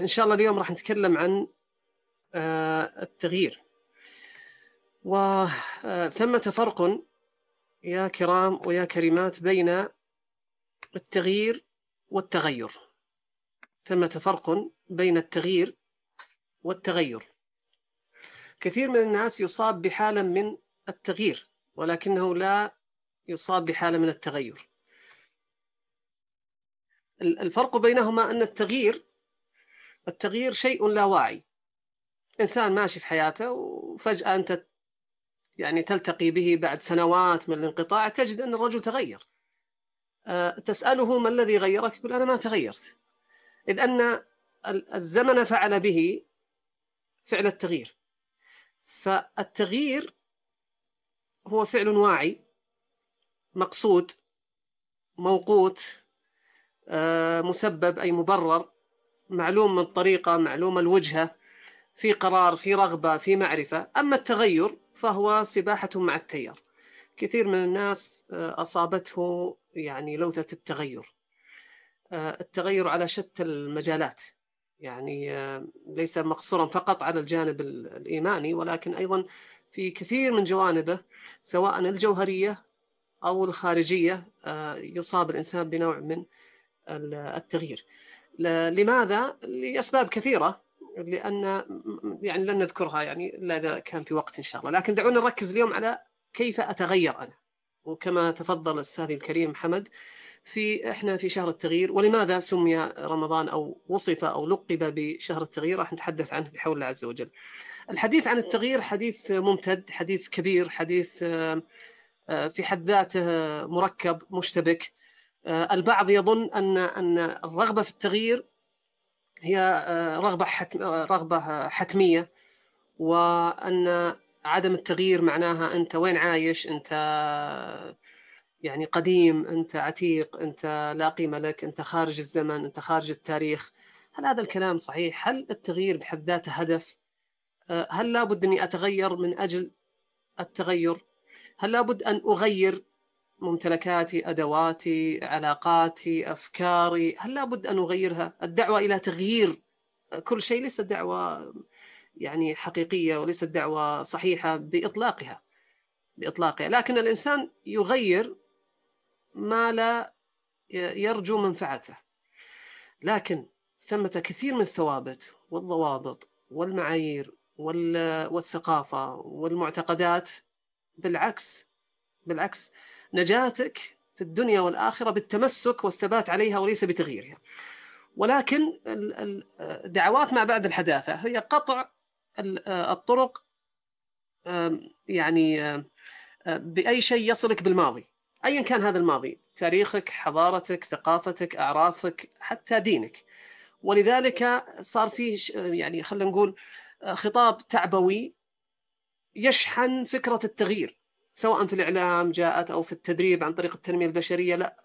ان شاء الله اليوم راح نتكلم عن آه، التغيير وثمة آه، فرق يا كرام ويا كريمات بين التغيير والتغير ثمة فرق بين التغيير والتغير كثير من الناس يصاب بحالة من التغيير ولكنه لا يصاب بحالة من التغير الفرق بينهما أن التغيير التغيير شيء لا واعي إنسان ماشي في حياته وفجأة أنت يعني تلتقي به بعد سنوات من الانقطاع تجد أن الرجل تغير آه، تسأله ما الذي غيرك يقول أنا ما تغيرت إذ أن الزمن فعل به فعل التغيير فالتغيير هو فعل واعي مقصود موقوت آه، مسبب أي مبرر معلوم من الطريقة معلوم الوجهة في قرار في رغبة في معرفة أما التغير فهو سباحة مع التيار كثير من الناس آه، أصابته يعني لوثة التغير آه، التغير على شتى المجالات يعني آه، ليس مقصورا فقط على الجانب الإيماني ولكن أيضا في كثير من جوانبه سواء الجوهرية أو الخارجية يصاب الإنسان بنوع من التغيير لماذا؟ لاسباب كثيره لان يعني لن نذكرها يعني الا اذا كان في وقت ان شاء الله، لكن دعونا نركز اليوم على كيف اتغير انا. وكما تفضل استاذي الكريم حمد في احنا في شهر التغيير ولماذا سمي رمضان او وصف او لقب بشهر التغيير راح نتحدث عنه بحول الله عز وجل. الحديث عن التغيير حديث ممتد، حديث كبير، حديث آه، في حد ذاته مركب مشتبك آه، البعض يظن ان ان الرغبه في التغيير هي آه، رغبه حتم آه، رغبه حتميه وان عدم التغيير معناها انت وين عايش انت يعني قديم انت عتيق انت لا قيمه لك انت خارج الزمن انت خارج التاريخ هل هذا الكلام صحيح هل التغيير بحد ذاته هدف هل لابد اني اتغير من اجل التغير هل لابد ان اغير ممتلكاتي ادواتي علاقاتي افكاري هل لابد ان اغيرها الدعوه الى تغيير كل شيء ليست دعوه يعني حقيقيه وليست دعوه صحيحه باطلاقها باطلاقها لكن الانسان يغير ما لا يرجو منفعته لكن ثمة كثير من الثوابت والضوابط والمعايير والثقافة والمعتقدات بالعكس بالعكس نجاتك في الدنيا والآخرة بالتمسك والثبات عليها وليس بتغييرها ولكن الدعوات ما بعد الحداثة هي قطع الطرق يعني بأي شيء يصلك بالماضي أيا كان هذا الماضي تاريخك حضارتك ثقافتك أعرافك حتى دينك ولذلك صار فيه يعني خلينا نقول آه، خطاب تعبوي يشحن فكرة التغيير سواء في الاعلام جاءت او في التدريب عن طريق التنميه البشريه لا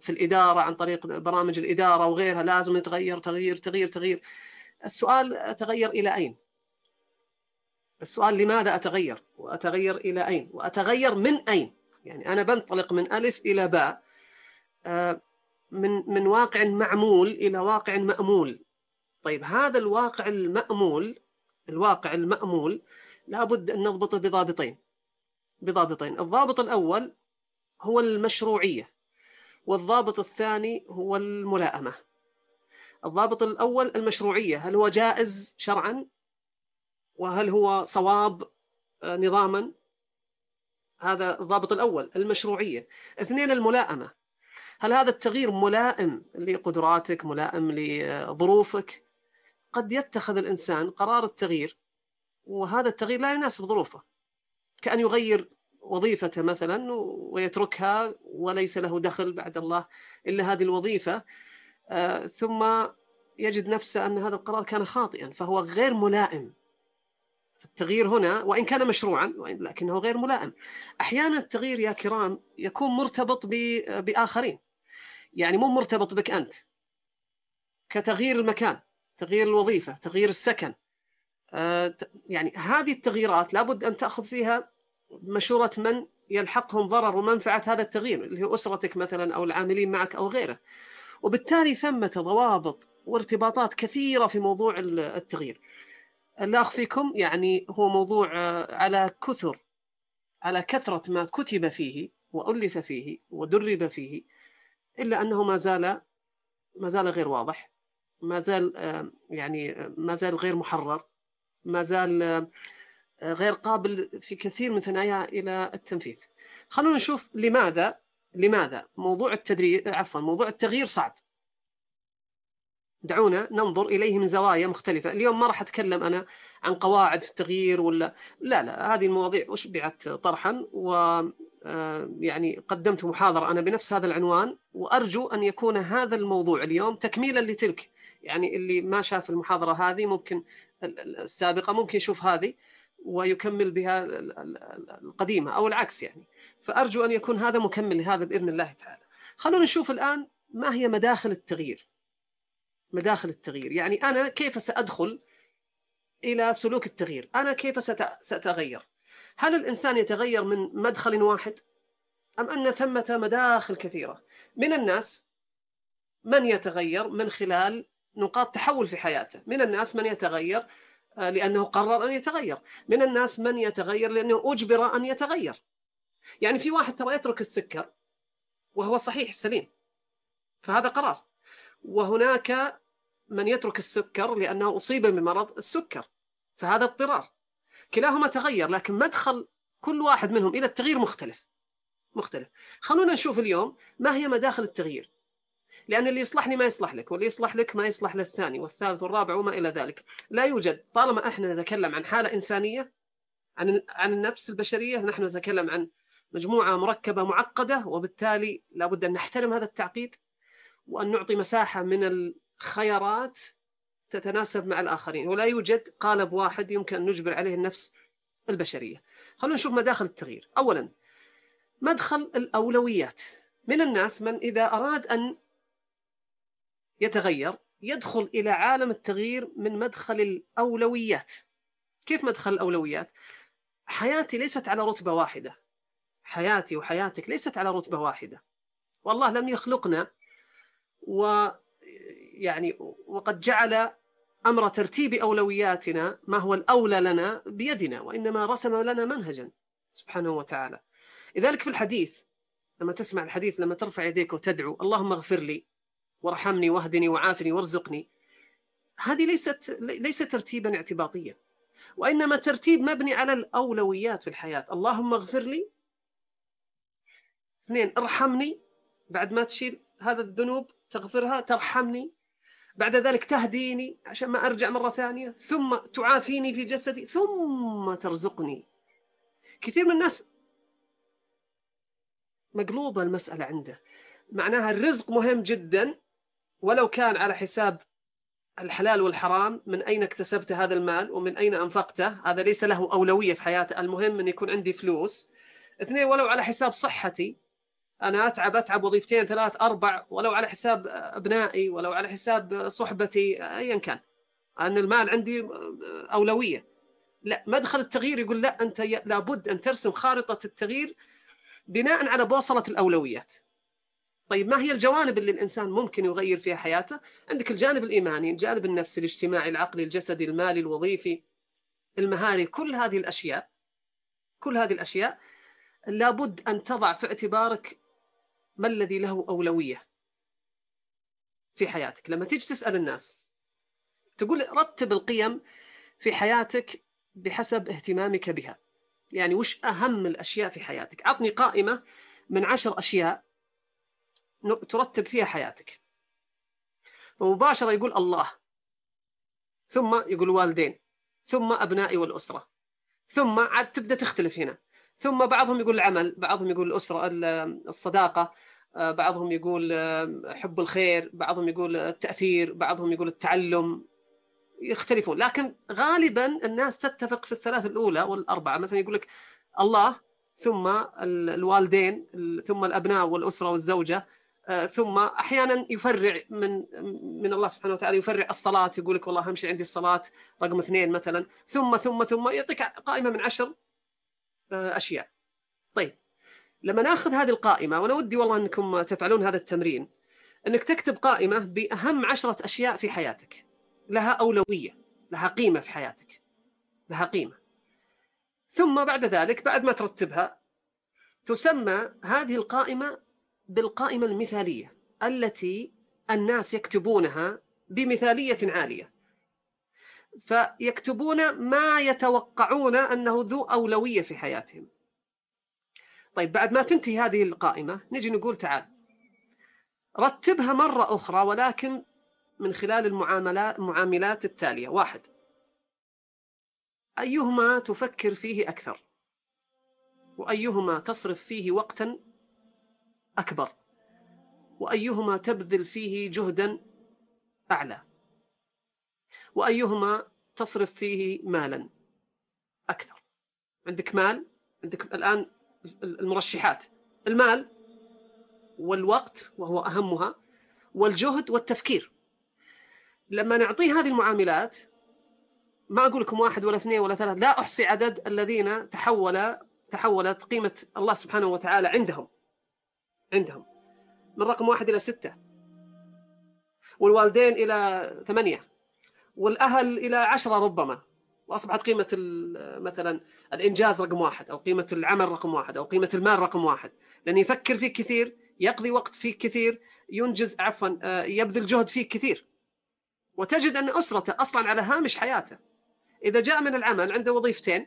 في الاداره عن طريق برامج الاداره وغيرها لازم يتغير تغيير تغيير تغيير السؤال اتغير الى اين؟ السؤال لماذا اتغير؟ واتغير الى اين؟ واتغير من اين؟ يعني انا بنطلق من الف الى باء آه، من من واقع معمول الى واقع مامول. طيب هذا الواقع المامول الواقع المامول لابد ان نضبطه بضابطين. بضابطين الضابط الأول هو المشروعية والضابط الثاني هو الملائمة الضابط الأول المشروعية هل هو جائز شرعا وهل هو صواب آه، نظاما هذا الضابط الأول المشروعية اثنين الملائمة هل هذا التغيير ملائم لقدراتك ملائم لظروفك قد يتخذ الإنسان قرار التغيير وهذا التغيير لا يناسب ظروفه كأن يغير وظيفته مثلا ويتركها وليس له دخل بعد الله الا هذه الوظيفه آه، ثم يجد نفسه ان هذا القرار كان خاطئا فهو غير ملائم التغيير هنا وان كان مشروعا لكنه غير ملائم احيانا التغيير يا كرام يكون مرتبط باخرين يعني مو مرتبط بك انت كتغيير المكان تغيير الوظيفه تغيير السكن آه، يعني هذه التغييرات لابد ان تاخذ فيها مشورة من يلحقهم ضرر ومنفعة هذا التغيير اللي هي أسرتك مثلا أو العاملين معك أو غيره وبالتالي ثمة ضوابط وارتباطات كثيرة في موضوع التغيير لا أخفيكم يعني هو موضوع آه، على كثر على كثرة ما كتب فيه وألف فيه ودرب فيه إلا أنه ما زال ما زال غير واضح ما زال آه، يعني آه، ما زال غير محرر ما زال غير قابل في كثير من ثنايا الى التنفيذ. خلونا نشوف لماذا لماذا موضوع التدريب عفوا موضوع التغيير صعب. دعونا ننظر اليه من زوايا مختلفه، اليوم ما راح اتكلم انا عن قواعد في التغيير ولا لا لا هذه المواضيع اشبعت طرحا و آه، يعني قدمت محاضره انا بنفس هذا العنوان وارجو ان يكون هذا الموضوع اليوم تكميلا لتلك، يعني اللي ما شاف المحاضره هذه ممكن السابقه ممكن يشوف هذه ويكمل بها القديمه او العكس يعني فارجو ان يكون هذا مكمل لهذا باذن الله تعالى خلونا نشوف الان ما هي مداخل التغيير مداخل التغيير يعني انا كيف سادخل الى سلوك التغيير انا كيف ساتغير هل الانسان يتغير من مدخل واحد ام ان ثمه مداخل كثيره من الناس من يتغير من خلال نقاط تحول في حياته من الناس من يتغير لأنه قرر أن يتغير من الناس من يتغير لأنه أجبر أن يتغير يعني في واحد ترى يترك السكر وهو صحيح سليم فهذا قرار وهناك من يترك السكر لأنه أصيب بمرض السكر فهذا اضطرار كلاهما تغير لكن مدخل كل واحد منهم إلى التغيير مختلف مختلف خلونا نشوف اليوم ما هي مداخل التغيير لأن اللي يصلحني ما يصلح لك واللي يصلح لك ما يصلح للثاني والثالث والرابع وما إلى ذلك لا يوجد طالما إحنا نتكلم عن حالة إنسانية عن عن النفس البشرية نحن نتكلم عن مجموعة مركبة معقدة وبالتالي لابد أن نحترم هذا التعقيد وأن نعطي مساحة من الخيارات تتناسب مع الآخرين ولا يوجد قالب واحد يمكن أن نجبر عليه النفس البشرية خلونا نشوف مداخل التغيير أولا مدخل الأولويات من الناس من إذا أراد أن يتغير يدخل الى عالم التغيير من مدخل الاولويات كيف مدخل الاولويات حياتي ليست على رتبه واحده حياتي وحياتك ليست على رتبه واحده والله لم يخلقنا و يعني وقد جعل امر ترتيب اولوياتنا ما هو الاولى لنا بيدنا وانما رسم لنا منهجا سبحانه وتعالى لذلك في الحديث لما تسمع الحديث لما ترفع يديك وتدعو اللهم اغفر لي وارحمني واهدني وعافني وارزقني هذه ليست ليس ترتيبا اعتباطيا وانما ترتيب مبني على الاولويات في الحياه اللهم اغفر لي اثنين ارحمني بعد ما تشيل هذا الذنوب تغفرها ترحمني بعد ذلك تهديني عشان ما ارجع مره ثانيه ثم تعافيني في جسدي ثم ترزقني كثير من الناس مقلوبه المساله عنده معناها الرزق مهم جدا ولو كان على حساب الحلال والحرام من أين اكتسبت هذا المال ومن أين أنفقته هذا ليس له أولوية في حياتي المهم أن يكون عندي فلوس اثنين ولو على حساب صحتي أنا أتعب أتعب وظيفتين ثلاث أربع ولو على حساب أبنائي ولو على حساب صحبتي أيا كان أن المال عندي أولوية لا مدخل التغيير يقول لا أنت لابد أن ترسم خارطة التغيير بناء على بوصلة الأولويات طيب ما هي الجوانب اللي الانسان ممكن يغير فيها حياته؟ عندك الجانب الايماني، الجانب النفسي، الاجتماعي، العقلي، الجسدي، المالي، الوظيفي، المهاري، كل هذه الاشياء كل هذه الاشياء لابد ان تضع في اعتبارك ما الذي له اولويه في حياتك، لما تيجي تسال الناس تقول رتب القيم في حياتك بحسب اهتمامك بها. يعني وش اهم الاشياء في حياتك؟ عطني قائمه من عشر اشياء ترتب فيها حياتك فمباشرة يقول الله ثم يقول والدين ثم أبنائي والأسرة ثم عاد تبدأ تختلف هنا ثم بعضهم يقول العمل بعضهم يقول الأسرة الصداقة آه، بعضهم يقول آه، حب الخير بعضهم يقول التأثير بعضهم يقول التعلم يختلفون لكن غالبا الناس تتفق في الثلاث الأولى والأربعة مثلا يقول لك الله ثم الوالدين ثم الأبناء والأسرة والزوجة آه، ثم احيانا يفرع من من الله سبحانه وتعالى يفرع الصلاه يقول لك والله اهم شيء عندي الصلاه رقم اثنين مثلا ثم ثم ثم يعطيك قائمه من عشر آه، اشياء. طيب لما ناخذ هذه القائمه وانا ودي والله انكم تفعلون هذا التمرين انك تكتب قائمه باهم عشره اشياء في حياتك لها اولويه لها قيمه في حياتك لها قيمه. ثم بعد ذلك بعد ما ترتبها تسمى هذه القائمه بالقائمة المثالية التي الناس يكتبونها بمثالية عالية فيكتبون ما يتوقعون أنه ذو أولوية في حياتهم طيب بعد ما تنتهي هذه القائمة نجي نقول تعال رتبها مرة أخرى ولكن من خلال المعاملات التالية واحد أيهما تفكر فيه أكثر وأيهما تصرف فيه وقتا أكبر وأيهما تبذل فيه جهدا أعلى وأيهما تصرف فيه مالا أكثر عندك مال عندك الآن المرشحات المال والوقت وهو أهمها والجهد والتفكير لما نعطيه هذه المعاملات ما أقول لكم واحد ولا اثنين ولا ثلاثة لا أحصي عدد الذين تحول تحولت قيمة الله سبحانه وتعالى عندهم عندهم من رقم واحد إلى ستة والوالدين إلى ثمانية والأهل إلى عشرة ربما وأصبحت قيمة مثلا الإنجاز رقم واحد أو قيمة العمل رقم واحد أو قيمة المال رقم واحد لأن يفكر فيك كثير يقضي وقت فيك كثير ينجز عفوا آه، يبذل جهد فيك كثير وتجد أن أسرته أصلا على هامش حياته إذا جاء من العمل عنده وظيفتين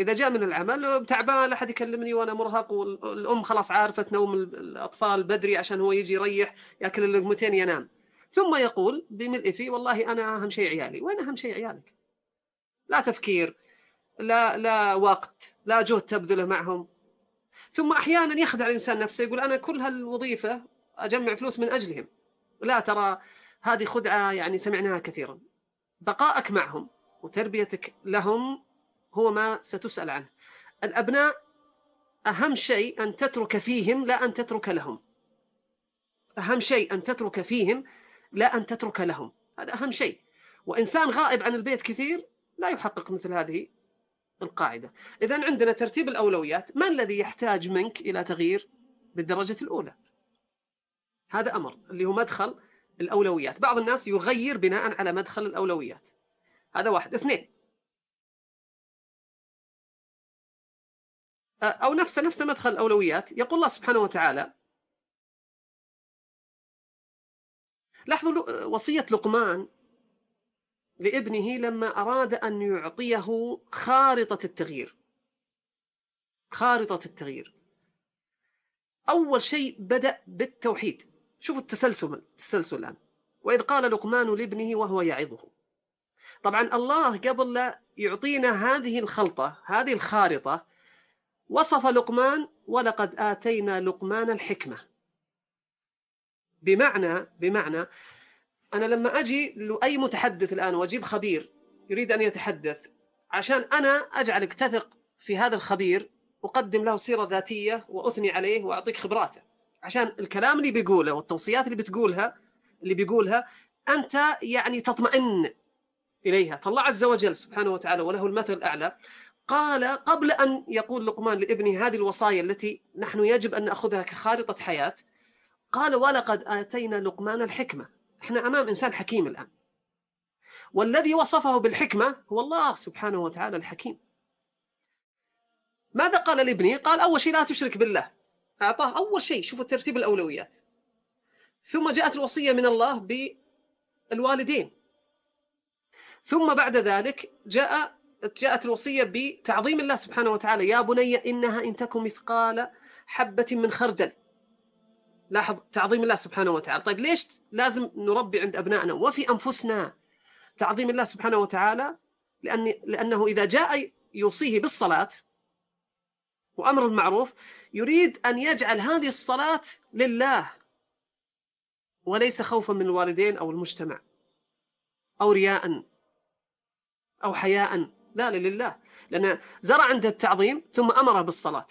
اذا جاء من العمل تعبان لا احد يكلمني وانا مرهق والام خلاص عارفه تنوم الاطفال بدري عشان هو يجي يريح ياكل اللقمتين ينام ثم يقول بملء في والله انا اهم شيء عيالي وين اهم شيء عيالك لا تفكير لا لا وقت لا جهد تبذله معهم ثم احيانا يخدع الانسان نفسه يقول انا كل هالوظيفه اجمع فلوس من اجلهم لا ترى هذه خدعه يعني سمعناها كثيرا بقائك معهم وتربيتك لهم هو ما ستسأل عنه الأبناء أهم شيء أن تترك فيهم لا أن تترك لهم أهم شيء أن تترك فيهم لا أن تترك لهم هذا أهم شيء وإنسان غائب عن البيت كثير لا يحقق مثل هذه القاعدة إذا عندنا ترتيب الأولويات ما الذي يحتاج منك إلى تغيير بالدرجة الأولى هذا أمر اللي هو مدخل الأولويات بعض الناس يغير بناء على مدخل الأولويات هذا واحد اثنين او نفس نفس مدخل الاولويات يقول الله سبحانه وتعالى لاحظوا وصيه لقمان لابنه لما اراد ان يعطيه خارطه التغيير خارطه التغيير اول شيء بدا بالتوحيد شوفوا التسلسل التسلسل الان واذ قال لقمان لابنه وهو يعظه طبعا الله قبل لا يعطينا هذه الخلطه هذه الخارطه وصف لقمان ولقد آتينا لقمان الحكمة بمعنى بمعنى أنا لما أجي لأي متحدث الآن وأجيب خبير يريد أن يتحدث عشان أنا أجعلك تثق في هذا الخبير أقدم له سيرة ذاتية وأثني عليه وأعطيك خبراته عشان الكلام اللي بيقوله والتوصيات اللي بتقولها اللي بيقولها أنت يعني تطمئن إليها فالله عز وجل سبحانه وتعالى وله المثل الأعلى قال قبل أن يقول لقمان لابنه هذه الوصايا التي نحن يجب أن نأخذها كخارطة حياة قال ولقد آتينا لقمان الحكمة احنا أمام إنسان حكيم الآن والذي وصفه بالحكمة هو الله سبحانه وتعالى الحكيم ماذا قال لابنه؟ قال أول شيء لا تشرك بالله أعطاه أول شيء شوفوا ترتيب الأولويات ثم جاءت الوصية من الله بالوالدين ثم بعد ذلك جاء جاءت الوصية بتعظيم الله سبحانه وتعالى يا بني إنها إن تك مثقال حبة من خردل لاحظ تعظيم الله سبحانه وتعالى طيب ليش لازم نربي عند أبنائنا وفي أنفسنا تعظيم الله سبحانه وتعالى لأن لأنه إذا جاء يوصيه بالصلاة وأمر المعروف يريد أن يجعل هذه الصلاة لله وليس خوفا من الوالدين أو المجتمع أو رياء أو حياء لا لله لأن زرع عنده التعظيم ثم أمره بالصلاة